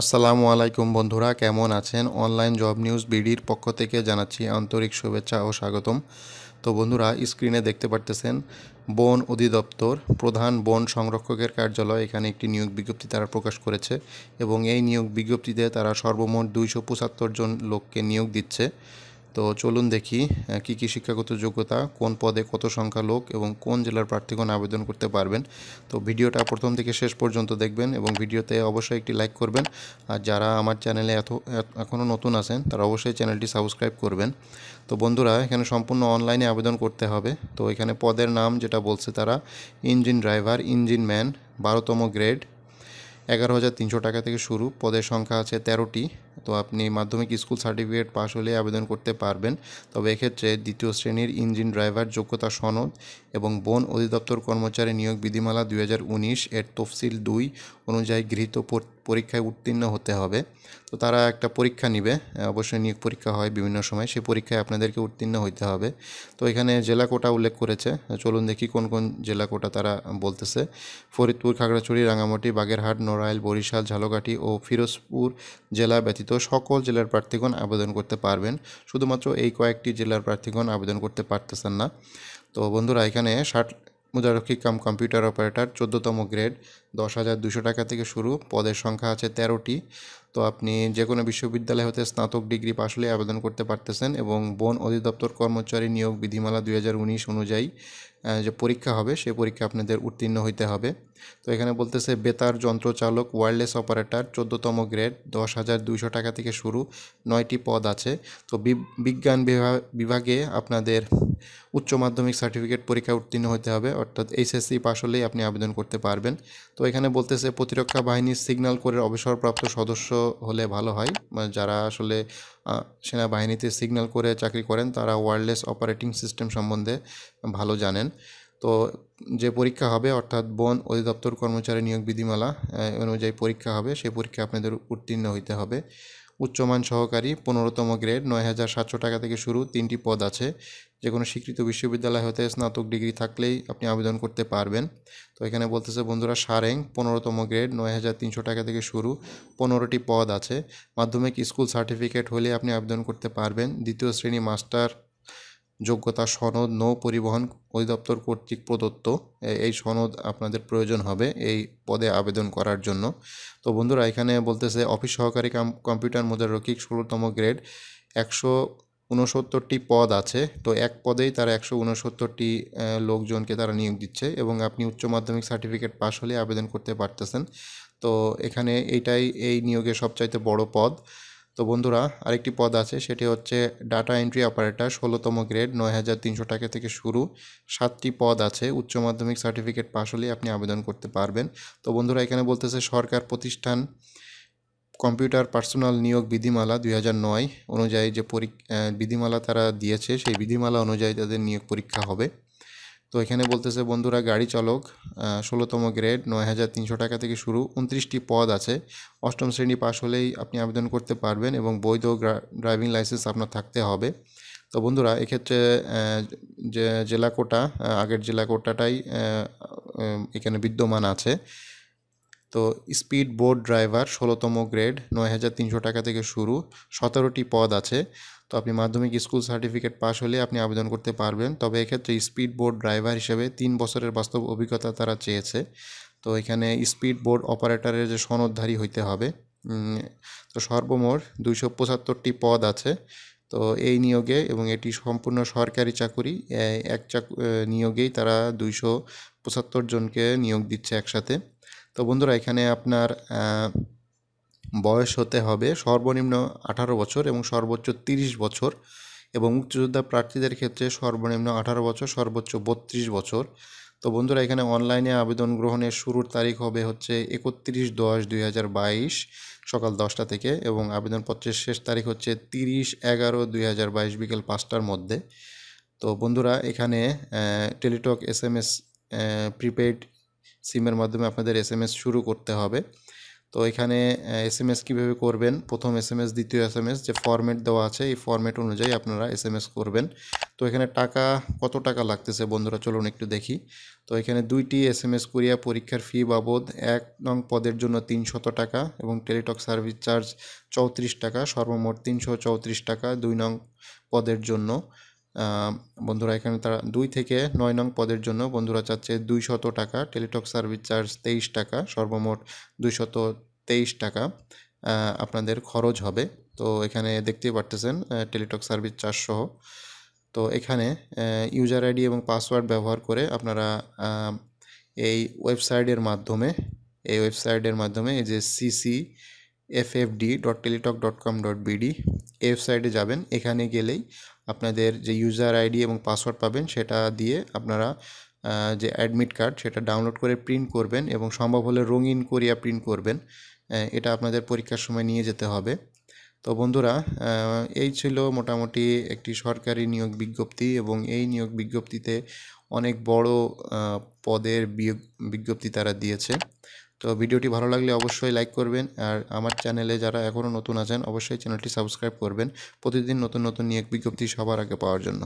আসসালামু আলাইকুম বন্ধুরা কেমন আছেন অনলাইন জব নিউজ বিডির পক্ষ থেকে জানাচ্ছি আন্তরিক শুভেচ্ছা ও স্বাগতম তো বন্ধুরা স্ক্রিনে দেখতে পারতেছেন বন অধিদপ্তর প্রধান বন সংরক্ষকের কার্যালয় এখানে একটি নিয়োগ বিজ্ঞপ্তি তারা প্রকাশ করেছে এবং এই নিয়োগ বিজ্ঞপ্তিতে তারা সর্বমোট দুইশো জন লোককে নিয়োগ দিচ্ছে তো চলুন দেখি কি কি শিক্ষাগত যোগ্যতা কোন পদে কত সংখ্যা লোক এবং কোন জেলার প্রার্থীগণ আবেদন করতে পারবেন তো ভিডিওটা প্রথম থেকে শেষ পর্যন্ত দেখবেন এবং ভিডিওতে অবশ্যই একটি লাইক করবেন আর যারা আমার চ্যানেলে এত এখনও নতুন আছেন তারা অবশ্যই চ্যানেলটি সাবস্ক্রাইব করবেন তো বন্ধুরা এখানে সম্পূর্ণ অনলাইনে আবেদন করতে হবে তো এখানে পদের নাম যেটা বলছে তারা ইঞ্জিন ড্রাইভার ইঞ্জিন ম্যান বারোতম গ্রেড এগারো হাজার তিনশো টাকা থেকে শুরু পদের সংখ্যা আছে তেরোটি তো আপনি মাধ্যমিক স্কুল সার্টিফিকেট পাশ হলে আবেদন করতে পারবেন তবে এক্ষেত্রে দ্বিতীয় শ্রেণীর ইঞ্জিন ড্রাইভার যোগ্যতা সনদ এবং বন অধিদপ্তর কর্মচারী নিয়োগ বিধিমালা দুই এর তফসিল দুই অনুযায়ী গৃহীত পরীক্ষায় উত্তীর্ণ হতে হবে তো তারা একটা পরীক্ষা নিবে অবশ্যই নিয়োগ পরীক্ষা হয় বিভিন্ন সময় সেই পরীক্ষায় আপনাদেরকে উত্তীর্ণ হইতে হবে তো এখানে জেলা কোটা উল্লেখ করেছে চলুন দেখি কোন কোন জেলা কোটা তারা বলতেছে ফরিদপুর খাগড়াছড়ি রাঙামাটি বাগেরহাট নড়াইল বরিশাল ঝালকাঠি ও ফিরোজপুর জেলা ব্যতীত সকল জেলার প্রার্থীগণ আবেদন করতে পারবেন শুধুমাত্র এই কয়েকটি জেলার প্রার্থীগণ আবেদন করতে পারতেছেন না তো বন্ধুরা এখানে ষাট মোজারফ কাম কম্পিউটার অপারেটর চোদ্দোতম গ্রেড দশ হাজার দুশো টাকা থেকে শুরু পদের সংখ্যা আছে তেরোটি তো আপনি যে কোনো বিশ্ববিদ্যালয় হতে স্নাতক ডিগ্রি পাশ হলে আবেদন করতে পারতেছেন এবং বন অধিদপ্তর কর্মচারী নিয়োগ বিধিমালা দুই অনুযায়ী যে পরীক্ষা হবে সেই পরীক্ষা আপনাদের উত্তীর্ণ হইতে হবে তো এখানে বলতেছে বেতার যন্ত্রচালক ওয়্যারলেস অপারেটর চোদ্দতম গ্রেড দশ হাজার দুইশো টাকা থেকে শুরু নয়টি পদ আছে তো বিজ্ঞান বিভাগে আপনাদের উচ্চ মাধ্যমিক সার্টিফিকেট পরীক্ষা উত্তীর্ণ হতে হবে অর্থাৎ এইচএসসি পাশ e হলেই আপনি আবেদন করতে পারবেন তো এখানে বলতেছে প্রতিরক্ষা বাহিনীর সিগন্যাল করে অবসরপ্রাপ্ত সদস্য হলে ভালো হয় মানে যারা আসলে সেনাবাহিনীতে সিগন্যাল করে চাকরি করেন তারা ওয়্যারলেস অপারেটিং সিস্টেম সম্বন্ধে ভালো জানেন তো যে পরীক্ষা হবে অর্থাৎ বন অধিদপ্তর কর্মচারী নিয়োগ বিধিমালা অনুযায়ী পরীক্ষা হবে সেই পরীক্ষা আপনাদের উত্তীর্ণ হইতে হবে উচ্চমান সহকারী পনেরোতম গ্রেড নয় হাজার সাতশো টাকা থেকে শুরু তিনটি পদ আছে যে কোনো স্বীকৃত বিশ্ববিদ্যালয় হতে স্নাতক ডিগ্রি থাকলেই আপনি আবেদন করতে পারবেন তো এখানে বলতেছে বন্ধুরা সারেং পনেরোতম গ্রেড নয় হাজার তিনশো টাকা থেকে শুরু পনেরোটি পদ আছে মাধ্যমিক স্কুল সার্টিফিকেট হলে আপনি আবেদন করতে পারবেন দ্বিতীয় শ্রেণী মাস্টার যোগ্যতা সনদ নৌ পরিবহন অধিদপ্তর কর্তৃক প্রদত্ত এই সনদ আপনাদের প্রয়োজন হবে এই পদে আবেদন করার জন্য তো বন্ধুরা এখানে বলতেছে অফিস সহকারী কম্পিউটার মোদারকিক ষোলোতম গ্রেড একশো উনসত্তরটি পদ আছে তো এক পদেই তারা একশো উনসত্তরটি লোকজনকে তারা নিয়োগ দিচ্ছে এবং আপনি উচ্চ মাধ্যমিক সার্টিফিকেট পাশ হলে আবেদন করতে পারতেছেন তো এখানে এইটাই এই নিয়োগের সবচাইতে বড় পদ তো বন্ধুরা আরেকটি পদ আছে সেটি হচ্ছে ডাটা এন্ট্রি অপারেটার ষোলোতম গ্রেড নয় হাজার তিনশো টাকা থেকে শুরু সাতটি পদ আছে উচ্চ মাধ্যমিক সার্টিফিকেট পাশ হলেই আপনি আবেদন করতে পারবেন তো বন্ধুরা এখানে বলতেছে সরকার প্রতিষ্ঠান কম্পিউটার পার্সোনাল নিয়োগ বিধিমালা দুই নয় অনুযায়ী যে পরীক্ষা বিধিমালা তারা দিয়েছে সেই বিধিমালা অনুযায়ী তাদের নিয়োগ পরীক্ষা হবে তো এখানে বলতেছে বন্ধুরা গাড়ি চালক ষোলোতম গ্রেড নয় হাজার তিনশো টাকা থেকে শুরু উনত্রিশটি পদ আছে অষ্টম শ্রেণী পাশ হলেই আপনি আবেদন করতে পারবেন এবং বৈধ ড্রাইভিং লাইসেন্স আপনার থাকতে হবে তো বন্ধুরা এক্ষেত্রে যে জেলা কোটা আগের জেলা কোটাটাই এখানে বিদ্যমান আছে তো স্পিড বোট ড্রাইভার ষোলোতম গ্রেড নয় হাজার তিনশো টাকা থেকে শুরু সতেরোটি পদ আছে তো আপনি মাধ্যমিক স্কুল সার্টিফিকেট পাশ হলে আপনি আবেদন করতে পারবেন তবে এক্ষেত্রে স্পিড বোট ড্রাইভার হিসেবে তিন বছরের বাস্তব অভিজ্ঞতা তারা চেয়েছে তো এখানে স্পিড বোট অপারেটরের যে সনদধারী হইতে হবে তো সর্বমোট দুইশো পঁচাত্তরটি পদ আছে তো এই নিয়োগে এবং এটি সম্পূর্ণ সরকারি চাকুরি এক চাক নিয়োগেই তারা দুইশো পঁচাত্তর জনকে নিয়োগ দিচ্ছে একসাথে তো বন্ধুরা এখানে আপনার বয়স হতে হবে সর্বনিম্ন আঠারো বছর এবং সর্বোচ্চ তিরিশ বছর এবং মুক্তিযোদ্ধা প্রার্থীদের ক্ষেত্রে সর্বনিম্ন আঠারো বছর সর্বোচ্চ বত্রিশ বছর তো বন্ধুরা এখানে অনলাইনে আবেদন গ্রহণের শুরুর তারিখ হবে হচ্ছে একত্রিশ দশ দুই সকাল দশটা থেকে এবং আবেদনপত্রের শেষ তারিখ হচ্ছে তিরিশ এগারো দুই বিকেল পাঁচটার মধ্যে তো বন্ধুরা এখানে Teletalk S M S prepaid সিমের মাধ্যমে আপনাদের এস শুরু করতে হবে তো এখানে এস এম এস কীভাবে করবেন প্রথম এস এম এস দ্বিতীয় এস এম এস যে ফর্মেট দেওয়া আছে এই ফর্মেট অনুযায়ী আপনারা এস এম এস করবেন তো এখানে টাকা কত টাকা লাগতেছে বন্ধুরা চলুন একটু দেখি তো এখানে দুইটি এস এম এস করিয়া পরীক্ষার ফি বাবদ এক নং পদের জন্য তিনশত টাকা এবং টেলিটক সার্ভিস চার্জ চৌত্রিশ টাকা সর্বমোট তিনশো চৌত্রিশ টাকা দুই নং পদের জন্য বন্ধুরা এখানে তারা দুই থেকে নয় নং পদের জন্য বন্ধুরা চাচ্ছে দুইশত টাকা টেলিটক সার্ভিস চার্জ তেইশ টাকা সর্বমোট দুইশত তেইশ টাকা আপনাদের খরচ হবে তো এখানে দেখতেই পারতেছেন টেলিটক সার্ভিস চার্জ সহ তো এখানে ইউজার আইডি এবং পাসওয়ার্ড ব্যবহার করে আপনারা এই ওয়েবসাইটের মাধ্যমে এই ওয়েবসাইটের মাধ্যমে এই যে CC FFD dot Teletalk dot com dot BD ওয়েবসাইটে যাবেন এখানে গেলেই আপনাদের যে ইউজার আইডি এবং পাসওয়ার্ড পাবেন সেটা দিয়ে আপনারা যে অ্যাডমিট কার্ড সেটা ডাউনলোড করে প্রিন্ট করবেন এবং সম্ভব হলে রঙিন করিয়া প্রিন্ট করবেন এটা আপনাদের পরীক্ষার সময় নিয়ে যেতে হবে তো বন্ধুরা এই ছিল মোটামুটি একটি সরকারি নিয়োগ বিজ্ঞপ্তি এবং এই নিয়োগ বিজ্ঞপ্তিতে অনেক বড় পদের বিজ্ঞপ্তি তারা দিয়েছে তো ভিডিওটি ভালো লাগলে অবশ্যই লাইক করবেন আর আমার চ্যানেলে যারা এখনও নতুন আছেন অবশ্যই চ্যানেলটি সাবস্ক্রাইব করবেন প্রতিদিন নতুন নতুন নিয়োগ বিজ্ঞপ্তি সবার আগে পাওয়ার জন্য